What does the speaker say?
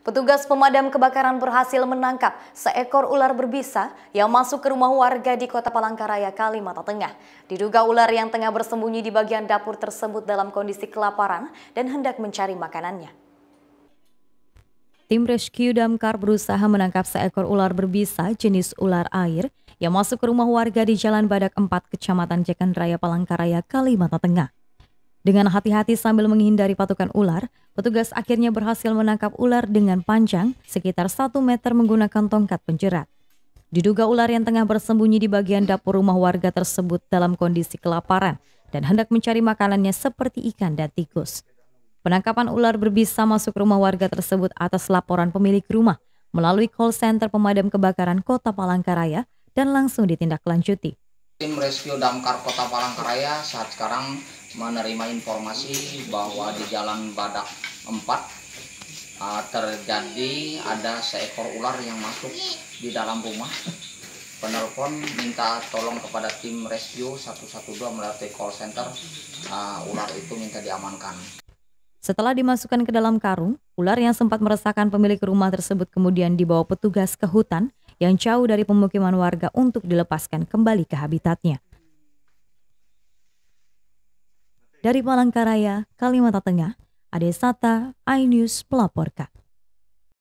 Petugas pemadam kebakaran berhasil menangkap seekor ular berbisa yang masuk ke rumah warga di Kota Palangkaraya, Kalimantan Tengah. Diduga ular yang tengah bersembunyi di bagian dapur tersebut dalam kondisi kelaparan dan hendak mencari makanannya. Tim rescue damkar berusaha menangkap seekor ular berbisa jenis ular air yang masuk ke rumah warga di Jalan Badak 4, Kecamatan Jekan Raya, Palangkaraya, Kalimantan Tengah. Dengan hati-hati sambil menghindari patukan ular, petugas akhirnya berhasil menangkap ular dengan panjang sekitar 1 meter menggunakan tongkat penjerat. Diduga ular yang tengah bersembunyi di bagian dapur rumah warga tersebut dalam kondisi kelaparan dan hendak mencari makanannya seperti ikan dan tikus. Penangkapan ular berbisa masuk rumah warga tersebut atas laporan pemilik rumah melalui call center pemadam kebakaran Kota Palangkaraya dan langsung ditindaklanjuti. Tim Rescue Damkar Kota Palangkaraya saat sekarang menerima informasi bahwa di Jalan Badak 4 uh, terjadi ada seekor ular yang masuk di dalam rumah. Penelpon minta tolong kepada tim rescue 112 melalui call center uh, ular itu minta diamankan. Setelah dimasukkan ke dalam karung, ular yang sempat meresahkan pemilik rumah tersebut kemudian dibawa petugas ke hutan yang jauh dari pemukiman warga untuk dilepaskan kembali ke habitatnya. Dari Palangkaraya, Kalimantan Tengah, Ade Sata, iNews melaporkan.